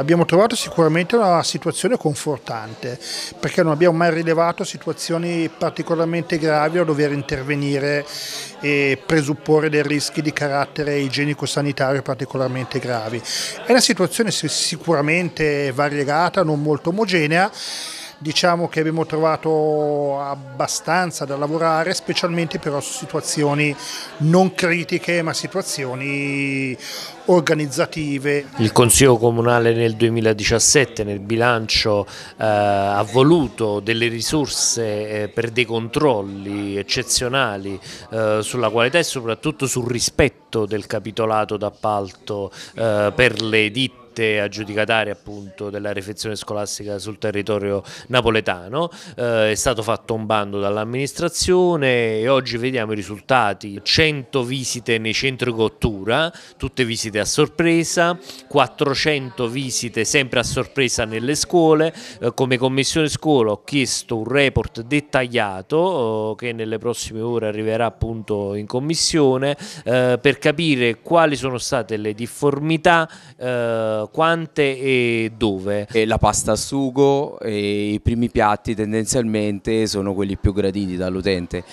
Abbiamo trovato sicuramente una situazione confortante perché non abbiamo mai rilevato situazioni particolarmente gravi a dover intervenire e presupporre dei rischi di carattere igienico-sanitario particolarmente gravi. È una situazione sicuramente variegata, non molto omogenea diciamo che abbiamo trovato abbastanza da lavorare, specialmente però su situazioni non critiche ma situazioni organizzative. Il Consiglio Comunale nel 2017 nel bilancio eh, ha voluto delle risorse eh, per dei controlli eccezionali eh, sulla qualità e soprattutto sul rispetto del capitolato d'appalto eh, per le ditte ente aggiudicataria appunto della refezione scolastica sul territorio napoletano, eh, è stato fatto un bando dall'amministrazione e oggi vediamo i risultati, 100 visite nei centri cottura, tutte visite a sorpresa, 400 visite sempre a sorpresa nelle scuole, eh, come commissione scuola ho chiesto un report dettagliato eh, che nelle prossime ore arriverà appunto in commissione eh, per capire quali sono state le difformità, eh, quante e dove? E la pasta a sugo e i primi piatti tendenzialmente sono quelli più graditi dall'utente,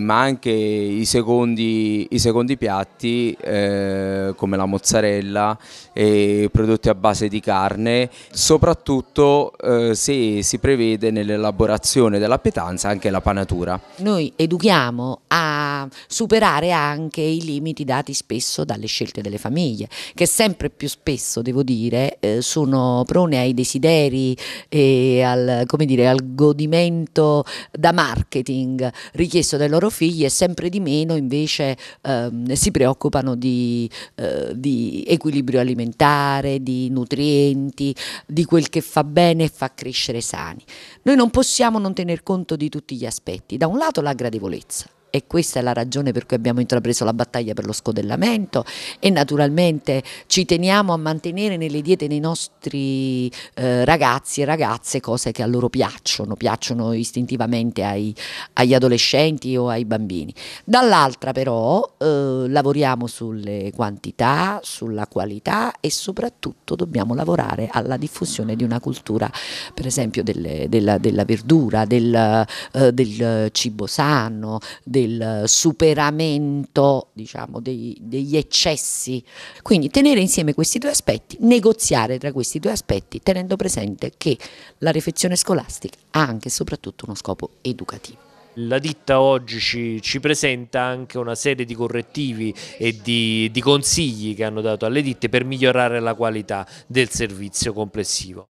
ma anche i secondi, i secondi piatti eh, come la mozzarella e prodotti a base di carne, soprattutto eh, se si prevede nell'elaborazione della pietanza anche la panatura. Noi educhiamo a superare anche i limiti dati spesso dalle scelte delle famiglie, che sempre più spesso devo dire, eh, sono prone ai desideri e al, dire, al, godimento da marketing richiesto dai loro figli e sempre di meno invece ehm, si preoccupano di, eh, di, equilibrio alimentare, di nutrienti, di quel che fa bene e fa crescere sani. Noi non possiamo non tener conto di tutti gli aspetti, da un lato la gradevolezza, e questa è la ragione per cui abbiamo intrapreso la battaglia per lo scodellamento e naturalmente ci teniamo a mantenere nelle diete dei nostri eh, ragazzi e ragazze cose che a loro piacciono, piacciono istintivamente ai, agli adolescenti o ai bambini. Dall'altra però eh, lavoriamo sulle quantità, sulla qualità e soprattutto dobbiamo lavorare alla diffusione di una cultura per esempio delle, della, della, verdura, del, eh, del cibo sano, del del superamento diciamo, dei, degli eccessi. Quindi tenere insieme questi due aspetti, negoziare tra questi due aspetti, tenendo presente che la refezione scolastica ha anche e soprattutto uno scopo educativo. La ditta oggi ci, ci, presenta anche una serie di correttivi e di, di consigli che hanno dato alle ditte per migliorare la qualità del servizio complessivo.